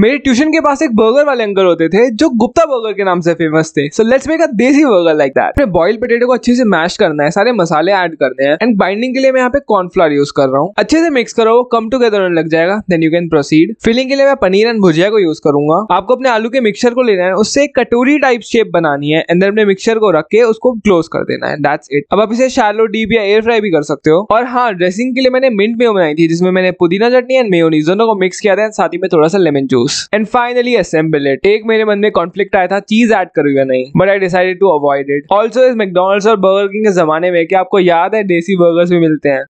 मेरे ट्यूशन के पास एक बर्गर वाले अंकल होते थे जो गुप्ता बर्गर के नाम से फेमस थे so let's make a desi burger like that अपने बॉइल्ड पोटेटो को अच्छे से मैश करना है सारे मसाले ऐड करने हैं एंड बाइंडिंग के लिए मैं यहाँ पे कॉर्नफ्लावर यूज कर रहा हूँ अच्छे से मिक्स करो कम टुगेदर होने लग जाएगा then you can proceed filling के लिए मैं पनीर एंड भुजिया को यूज करूंगा आपको अपने आलू के मिक्सर को लेना है उससे एक कटोरी टाइप शेप बनानी है एंड अपने मिक्सर को रख के उसको क्लोज कर देना है दैट्स इट अब आप इसे शालो डीप या एयर फ्राई भी कर सकते हो और हाँ ड्रेसिंग के लिए मैंने मिंट मेयो बनाई थी जिसमें मैंने पुदीना चटनी एंड मेयोनीज दोनों को मिक्स किया था साथ ही में थोड़ा सा lemon juice close and finally assemble it. एक मेरे मन में कॉन्फ्लिक्ट आया था चीज एड करू या नहीं but I decided to avoid it also इस मैकडोनल्ड्स और बर्गर किंग के जमाने में क्या आपको याद है देसी बर्गर्स भी मिलते हैं